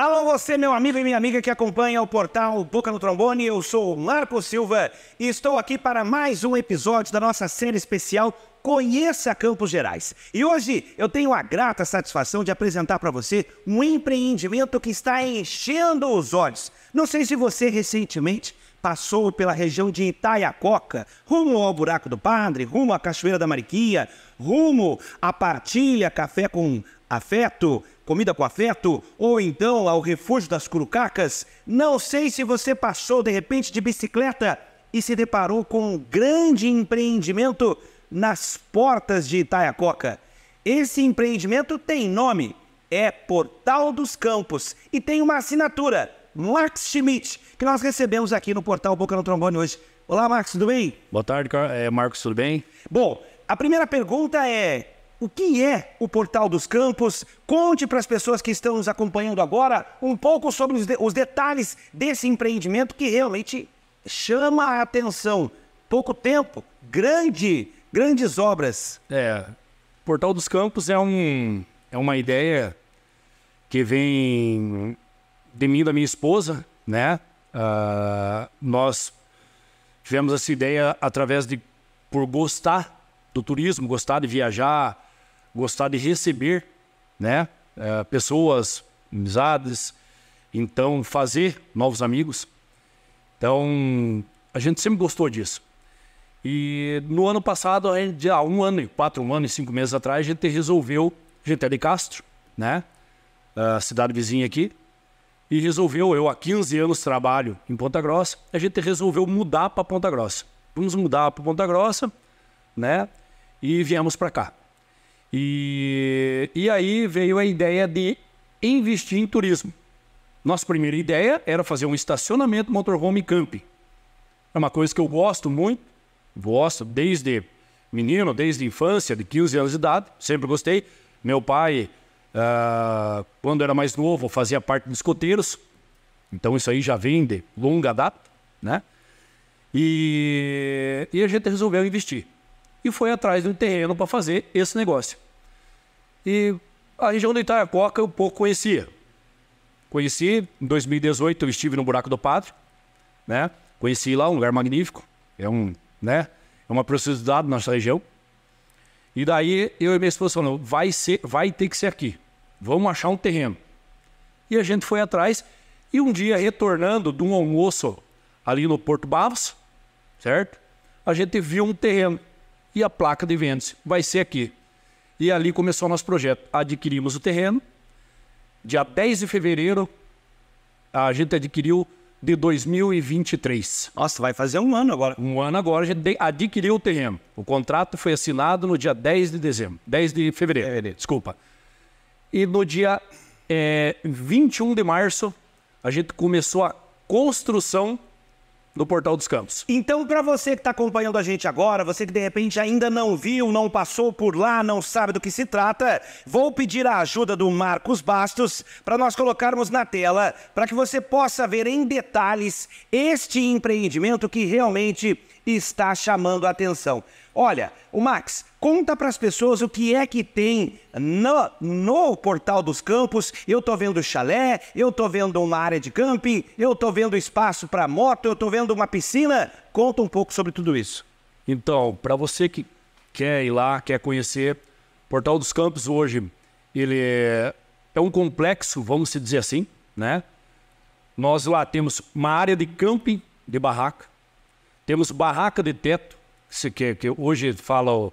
Alô, você, meu amigo e minha amiga que acompanha o portal Boca no Trombone, eu sou Marco Silva e estou aqui para mais um episódio da nossa série especial Conheça Campos Gerais. E hoje eu tenho a grata satisfação de apresentar para você um empreendimento que está enchendo os olhos. Não sei se você recentemente passou pela região de Itaiacoca, rumo ao Buraco do Padre, rumo à Cachoeira da Mariquia, rumo à Partilha Café com Afeto, comida com afeto, ou então ao refúgio das curucacas. Não sei se você passou de repente de bicicleta e se deparou com um grande empreendimento nas portas de Itaiacoca. Esse empreendimento tem nome, é Portal dos Campos e tem uma assinatura, Max Schmidt, que nós recebemos aqui no Portal Boca no Trombone hoje. Olá, Marcos, tudo bem? Boa tarde, é, Marcos, tudo bem? Bom, a primeira pergunta é: o que é o Portal dos Campos? Conte para as pessoas que estão nos acompanhando agora um pouco sobre os, de os detalhes desse empreendimento que realmente chama a atenção. Pouco tempo, grande, grandes obras. É, Portal dos Campos é, um, é uma ideia que vem de mim e da minha esposa, né? Uh, nós tivemos essa ideia através de por gostar do turismo, gostar de viajar, gostar de receber, né? É, pessoas, amizades, então fazer novos amigos. Então a gente sempre gostou disso. E no ano passado, há um ano e quatro, um ano e cinco meses atrás, a gente resolveu, a gente é de Castro, né? A cidade vizinha aqui, e resolveu, eu há 15 anos trabalho em Ponta Grossa, a gente resolveu mudar para Ponta Grossa. Vamos mudar para Ponta Grossa, né? E viemos para cá. E, e aí veio a ideia de investir em turismo. Nossa primeira ideia era fazer um estacionamento motorhome camping. É uma coisa que eu gosto muito, gosto desde menino, desde infância, de 15 anos de idade, sempre gostei. Meu pai, uh, quando era mais novo, fazia parte dos escoteiros, então isso aí já vem de longa data, né? E, e a gente resolveu investir e foi atrás de um terreno para fazer esse negócio. E tá a região do Itaiacoca eu pouco conhecia. Conheci em 2018, eu estive no Buraco do Padre, né? Conheci lá um lugar magnífico, é um, né? É uma preciosidade nossa região. E daí eu e minha esposa falamos, vai ser, vai ter que ser aqui. Vamos achar um terreno. E a gente foi atrás e um dia retornando de um almoço ali no Porto Barros, certo? A gente viu um terreno e a placa de vendas vai ser aqui. E ali começou o nosso projeto. Adquirimos o terreno. Dia 10 de fevereiro, a gente adquiriu de 2023. Nossa, vai fazer um ano agora. Um ano agora, a gente adquiriu o terreno. O contrato foi assinado no dia 10 de dezembro. 10 de fevereiro, fevereiro. desculpa. E no dia é, eh, 21 de março, a gente começou a construção no Portal dos Campos. Então, para você que está acompanhando a gente agora, você que de repente ainda não viu, não passou por lá, não sabe do que se trata, vou pedir a ajuda do Marcos Bastos para nós colocarmos na tela para que você possa ver em detalhes este empreendimento que realmente está chamando a atenção. Olha, o Max, conta para as pessoas o que é que tem no, no Portal dos Campos. Eu tô vendo chalé, eu tô vendo uma área de camping, eu tô vendo espaço para moto, eu tô vendo uma piscina. Conta um pouco sobre tudo isso. Então, para você que quer ir lá, quer conhecer, Portal dos Campos hoje, ele é, é um complexo, vamos dizer assim, né? Nós lá temos uma área de camping de barraca, temos barraca de teto, que, que hoje falam,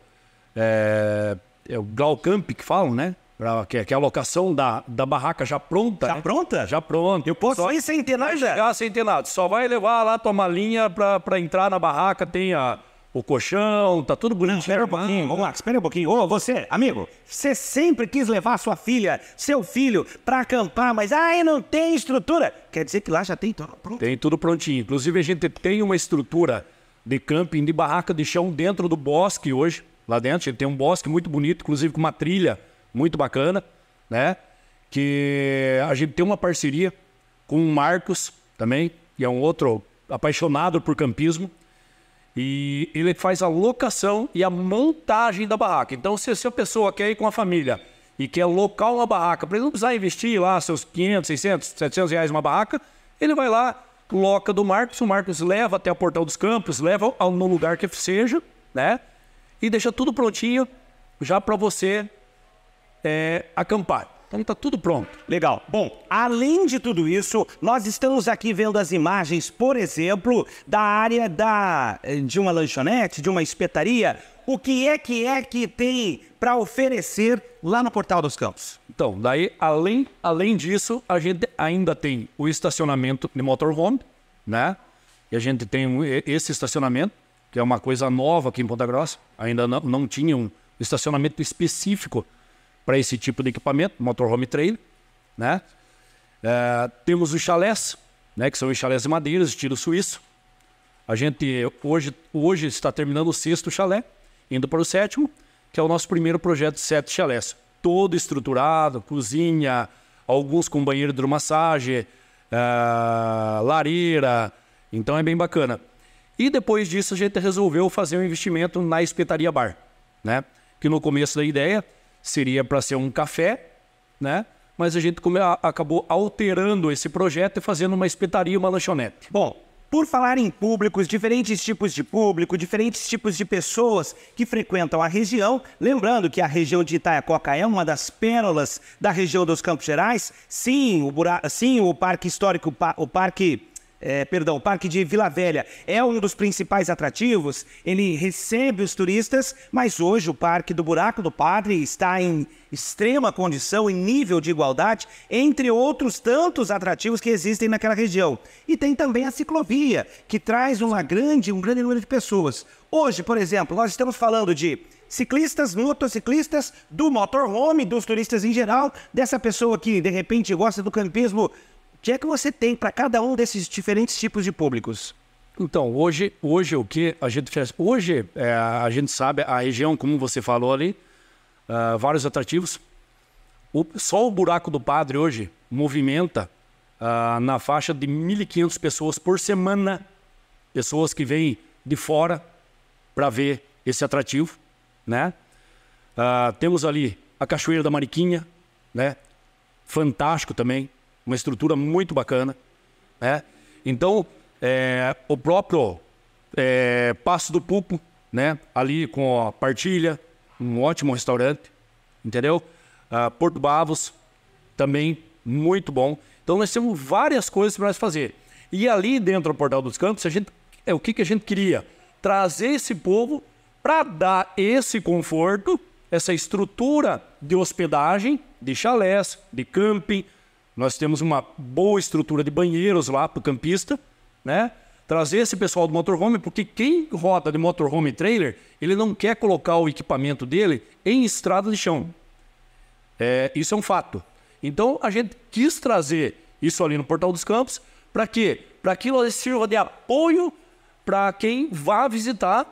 é, é o Glaucamp que falam, né? Pra, que, que, é a locação da, da barraca já pronta. Já né? pronta? Já pronta. Eu posso só, ir sem ter nada? Já ah, sem ter nada. Só vai levar lá tua malinha pra, pra entrar na barraca, tem a, o colchão, tá tudo bonito. espera um pouquinho, vamos lá, espera um pouquinho. Ô, você, amigo, você sempre quis levar sua filha, seu filho, pra acampar, mas ai, não tem estrutura. Quer dizer que lá já tem tudo pronto? Tem tudo prontinho. Inclusive, a gente tem uma estrutura de camping, de barraca de chão dentro do bosque hoje, lá dentro. Ele tem um bosque muito bonito, inclusive com uma trilha muito bacana, né? Que a gente tem uma parceria com o Marcos também, que é um outro apaixonado por campismo. E ele faz a locação e a montagem da barraca. Então, se, a pessoa quer ir com a família e quer local uma barraca, para ele não precisar investir lá seus 500, 600, 700 reais uma barraca, ele vai lá, loca do Marcos, o Marcos leva até o Portal dos Campos, leva ao, no lugar que seja, né? E deixa tudo prontinho já para você é, acampar. Então tá tudo pronto. Legal. Bom, além de tudo isso, nós estamos aqui vendo as imagens, por exemplo, da área da, eh, de uma lanchonete, de uma espetaria. O que é que é que tem para oferecer lá no Portal dos Campos? Então, daí, além, além disso, a gente ainda tem o estacionamento de motorhome, né? E a gente tem esse estacionamento, que é uma coisa nova aqui em Ponta Grossa. Ainda não, não tinha um estacionamento específico para esse tipo de equipamento, motorhome trailer, né? É, temos os chalés, né, que são os chalés de madeira, estilo suíço. A gente hoje, hoje está terminando o sexto chalé, indo para o sétimo, que é o nosso primeiro projeto de sete chalés. Todo estruturado, cozinha, alguns com banheiro de massagem, é, lareira, então é bem bacana. E depois disso a gente resolveu fazer um investimento na espetaria bar, né? Que no começo da ideia seria para ser um café, né? Mas a gente acabou alterando esse projeto e fazendo uma espetaria, uma lanchonete. Bom, por falar em públicos, diferentes tipos de público, diferentes tipos de pessoas que frequentam a região, lembrando que a região de Itaiacoca é uma das pérolas da região dos Campos Gerais. Sim, o, Bura... Sim, o Parque Histórico, o Parque é, perdão, Parque de Vila Velha é um dos principais atrativos, ele recebe os turistas, mas hoje o Parque do Buraco do Padre está em extrema condição e nível de igualdade, entre outros tantos atrativos que existem naquela região. E tem também a ciclovia, que traz uma grande, um grande número de pessoas. Hoje, por exemplo, nós estamos falando de ciclistas, motociclistas, do motorhome, dos turistas em geral, dessa pessoa que de repente gosta do campismo que é que você tem para cada um desses diferentes tipos de públicos? Então, hoje, hoje é o que a gente fez? Hoje é, a gente sabe a região, como você falou ali, uh, vários atrativos. O, só o Buraco do Padre hoje movimenta uh, na faixa de 1.500 pessoas por semana. Pessoas que vêm de fora para ver esse atrativo, né? Uh, temos ali a Cachoeira da Mariquinha, né? Fantástico também uma estrutura muito bacana. Né? Então, é, o próprio é, Passo do Pupo, né? ali com a Partilha, um ótimo restaurante, entendeu? Ah, Porto Bavos, também muito bom. Então, nós temos várias coisas para nós fazer. E ali dentro do Portal dos Campos, a gente, é o que, que a gente queria? Trazer esse povo para dar esse conforto, essa estrutura de hospedagem, de chalés, de camping, nós temos uma boa estrutura de banheiros lá para o campista, né? Trazer esse pessoal do motorhome, porque quem roda de motorhome trailer, ele não quer colocar o equipamento dele em estrada de chão. É, isso é um fato. Então a gente quis trazer isso ali no Portal dos Campos, para quê? Para que aquilo sirva de apoio para quem vá visitar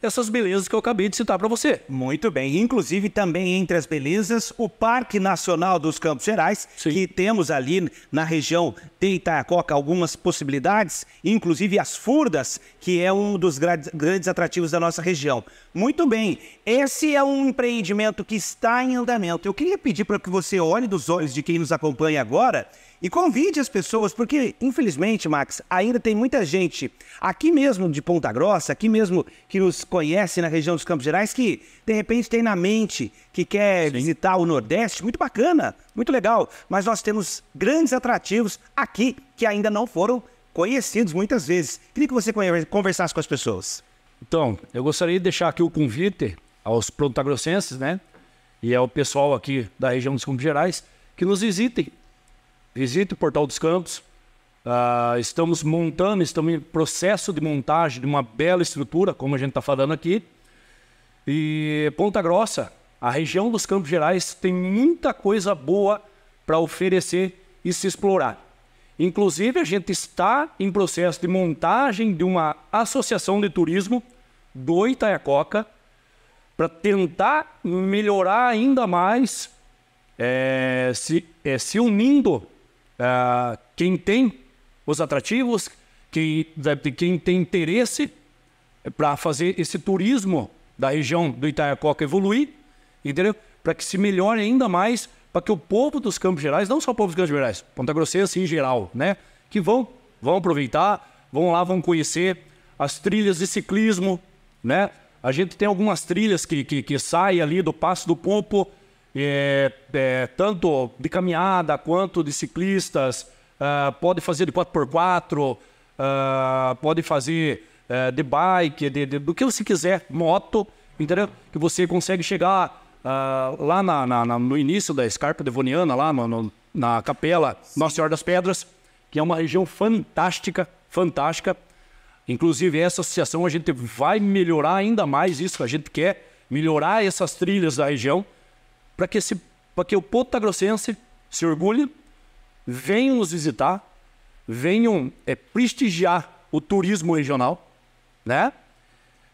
essas belezas que eu acabei de citar para você. Muito bem. Inclusive, também entre as belezas, o Parque Nacional dos Campos Gerais, Sim. que temos ali na região de Itaiacoca algumas possibilidades, inclusive as furdas, que é um dos grandes atrativos da nossa região. Muito bem. Esse é um empreendimento que está em andamento. Eu queria pedir para que você olhe dos olhos de quem nos acompanha agora e convide as pessoas, porque infelizmente, Max, ainda tem muita gente aqui mesmo de Ponta Grossa, aqui mesmo que nos conhece na região dos Campos Gerais, que de repente tem na mente que quer Sim. visitar o Nordeste. Muito bacana, muito legal. Mas nós temos grandes atrativos aqui que ainda não foram conhecidos muitas vezes. Queria que você conversasse com as pessoas. Então, eu gostaria de deixar aqui o convite aos pontagrossenses, né? E ao pessoal aqui da região dos Campos Gerais, que nos visitem visite o Portal dos Campos. Uh, estamos montando, estamos em processo de montagem de uma bela estrutura, como a gente está falando aqui. E Ponta Grossa, a região dos Campos Gerais tem muita coisa boa para oferecer e se explorar. Inclusive, a gente está em processo de montagem de uma associação de turismo do Itaiacoca para tentar melhorar ainda mais, é, se, é, se unindo uh, quem tem os atrativos, quem, quem tem interesse para fazer esse turismo da região do Itaiacoca evoluir, entendeu? Para que se melhore ainda mais, para que o povo dos Campos Gerais, não só o povo dos Campos Gerais, Ponta Grossa em geral, né? Que vão, vão aproveitar, vão lá, vão conhecer as trilhas de ciclismo, né? A gente tem algumas trilhas que, que, que saem ali do Passo do Pompo, é, é, tanto de caminhada quanto de ciclistas, uh, pode fazer de 4x4, uh, ah, pode fazer uh, de bike, de, de, do que você quiser, moto, entendeu? Que você consegue chegar ah, lá na, na, na, no início da Escarpa Devoniana, lá no, no, na capela Nossa Senhora das Pedras, que é uma região fantástica, fantástica. Inclusive, essa associação a gente vai melhorar ainda mais isso, a gente quer melhorar essas trilhas da região para que, esse, que o potagrossense se orgulhe, venham nos visitar, venham é, prestigiar o turismo regional, né?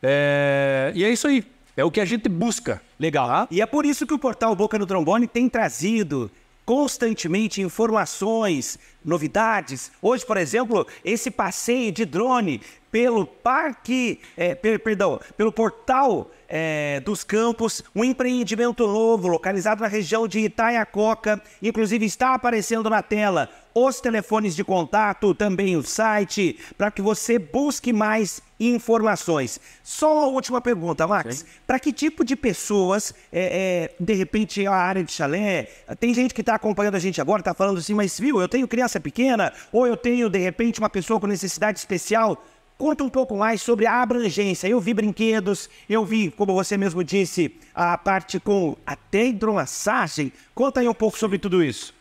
É, e é isso aí. É o que a gente busca. Legal. Tá? E é por isso que o portal Boca no Trombone tem trazido constantemente informações, novidades. Hoje, por exemplo, esse passeio de drone pelo parque, é, per, perdão, pelo portal é, dos campos, um empreendimento novo localizado na região de Itaiacoca, inclusive está aparecendo na tela os telefones de contato, também o site, para que você busque mais informações. Só uma última pergunta, Max. Para que tipo de pessoas, é, é, de repente, a área de chalé, tem gente que está acompanhando a gente agora, está falando assim, mas viu, eu tenho criança pequena, ou eu tenho, de repente, uma pessoa com necessidade especial. Conta um pouco mais sobre a abrangência. Eu vi brinquedos, eu vi, como você mesmo disse, a parte com até hidromassagem. Conta aí um pouco sobre tudo isso.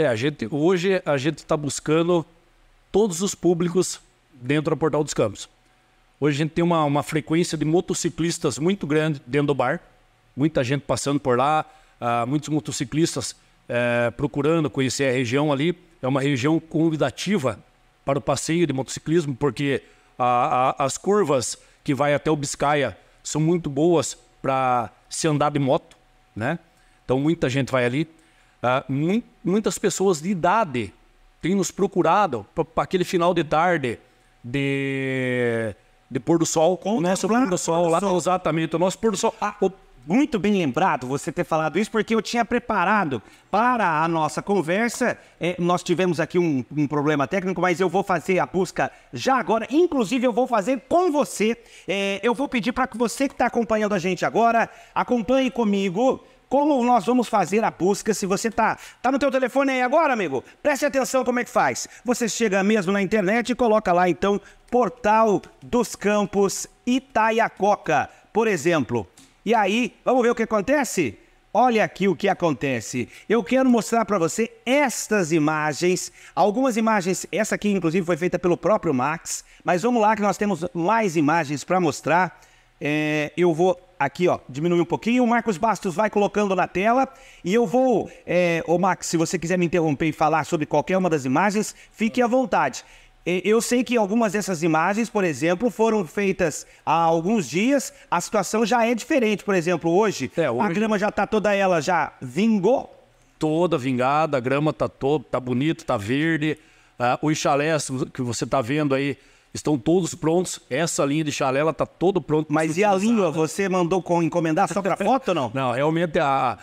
É, a gente, hoje a gente está buscando todos os públicos dentro do Portal dos Campos. Hoje a gente tem uma, uma frequência de motociclistas muito grande dentro do bar, muita gente passando por lá, uh, muitos motociclistas uh, procurando conhecer a região ali. É uma região convidativa para o passeio de motociclismo, porque a, a, as curvas que vai até o Biscaia são muito boas para se andar de moto, né? Então muita gente vai ali. Ah, muitas pessoas de idade têm nos procurado para aquele final de tarde de, de pôr do sol. Com né? o pôr do sol, lá, sol. exatamente, o nosso pôr do sol. Ah, o... Muito bem lembrado você ter falado isso, porque eu tinha preparado para a nossa conversa. É, nós tivemos aqui um, um, problema técnico, mas eu vou fazer a busca já agora. Inclusive, eu vou fazer com você. É, eu vou pedir para que você que está acompanhando a gente agora, acompanhe comigo como nós vamos fazer a busca se você tá, tá no teu telefone aí agora, amigo? Preste atenção como é que faz. Você chega mesmo na internet e coloca lá então Portal dos Campos Itaiacoca, por exemplo. E aí, vamos ver o que acontece? Olha aqui o que acontece. Eu quero mostrar para você estas imagens, algumas imagens, essa aqui inclusive foi feita pelo próprio Max, mas vamos lá que nós temos mais imagens para mostrar. É, eu vou Aqui, ó, diminui um pouquinho. O Marcos Bastos vai colocando na tela. E eu vou, é, ô Max, se você quiser me interromper e falar sobre qualquer uma das imagens, fique à vontade. Eu sei que algumas dessas imagens, por exemplo, foram feitas há alguns dias. A situação já é diferente. Por exemplo, hoje, é, hoje... a grama já está toda ela já vingou. Toda vingada, a grama está todo, está bonito, está verde. Ah, os chalés que você está vendo aí Estão todos prontos. Essa linha de chalela está todo pronto. Mas e a língua? Você mandou com encomendar só para foto ou não? Não, realmente a,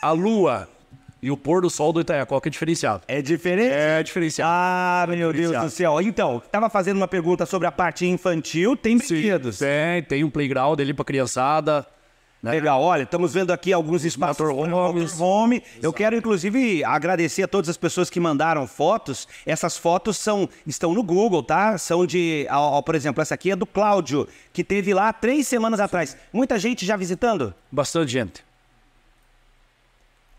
a lua e o pôr do sol do que é diferenciado. É diferente? É diferenciado. Ah, meu diferenciado. Deus do céu. Então, estava fazendo uma pergunta sobre a parte infantil. Tem brinquedos? Sim, tem, tem um playground ali para criançada. Né? Legal, olha, estamos vendo aqui alguns espaços. Motorhome. Home. Eu quero, inclusive, agradecer a todas as pessoas que mandaram fotos. Essas fotos são, estão no Google, tá? São de, ó, ó, por exemplo, essa aqui é do Cláudio, que teve lá três semanas atrás. Muita gente já visitando? Bastante gente.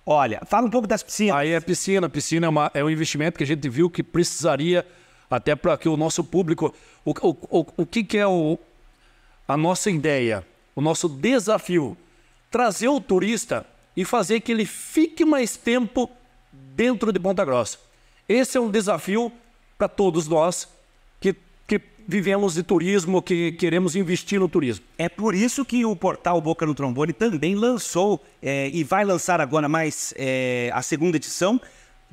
Olha, fala um pouco das piscinas. Aí é piscina. Piscina é, uma, é um investimento que a gente viu que precisaria até para que o nosso público. O, o, o, o que, que é o, a nossa ideia? o nosso desafio, trazer o turista e fazer que ele fique mais tempo dentro de Ponta Grossa. Esse é um desafio para todos nós que, que vivemos de turismo, que queremos investir no turismo. É por isso que o portal Boca no Trombone também lançou é, e vai lançar agora mais é, a segunda edição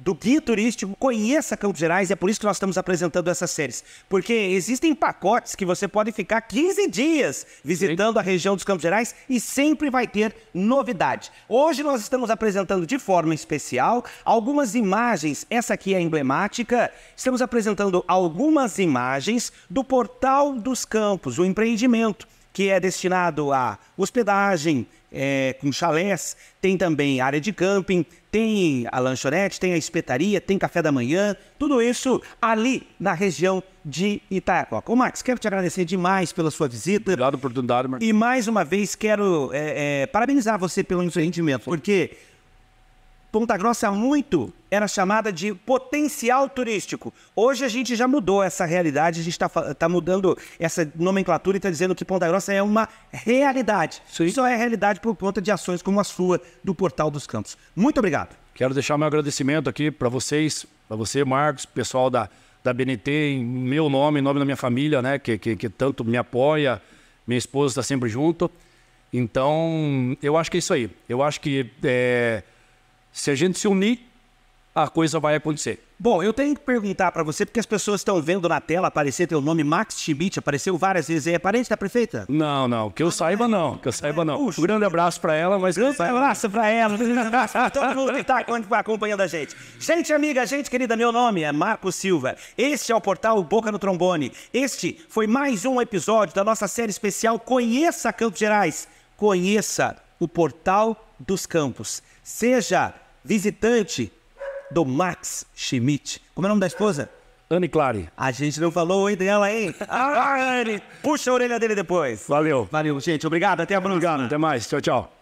do guia turístico conheça Campos Gerais, é por isso que nós estamos apresentando essas séries. Porque existem pacotes que você pode ficar 15 dias visitando a região dos Campos Gerais e sempre vai ter novidade. Hoje nós estamos apresentando de forma especial algumas imagens, essa aqui é emblemática. Estamos apresentando algumas imagens do Portal dos Campos, o empreendimento que é destinado a hospedagem, é, com chalés, tem também área de camping, tem a lanchonete, tem a espetaria, tem café da manhã, tudo isso ali na região de Itaiacoca. Ô Max, quero te agradecer demais pela sua visita. Obrigado pela oportunidade, Marcos. E mais uma vez quero é, é, parabenizar você pelo seu rendimento, porque Ponta Grossa muito era chamada de potencial turístico. Hoje a gente já mudou essa realidade, a gente está tá mudando essa nomenclatura e está dizendo que Ponta Grossa é uma realidade. Sim. Só é realidade por conta de ações como a sua do Portal dos Campos. Muito obrigado. Quero deixar meu agradecimento aqui para vocês, para você, Marcos, pessoal da, da BNT, em meu nome, em nome da minha família, né, que, que, que tanto me apoia, minha esposa está sempre junto. Então, eu acho que é isso aí. Eu acho que é, se a gente se unir, a coisa vai acontecer. Bom, eu tenho que perguntar para você, porque as pessoas estão vendo na tela aparecer teu nome, Max Schmidt, apareceu várias vezes. É parente da prefeita? Não, não. Que eu saiba, não. Que eu saiba, não. Um grande abraço para ela, mas... Grande saiba... abraço para ela. Todo mundo que tá acompanhando a gente. Gente amiga, gente querida, meu nome é Marco Silva. Este é o portal Boca no Trombone. Este foi mais um episódio da nossa série especial Conheça Campos Gerais. Conheça o Portal dos Campos. Seja visitante do Max Schmidt. Como é o nome da esposa? Anne Clare. A gente não falou oi dela, hein? Ah, Anne! Puxa a orelha dele depois. Valeu. Valeu, gente. Obrigado. Até a próxima. Obrigado. Até mais. Tchau, tchau.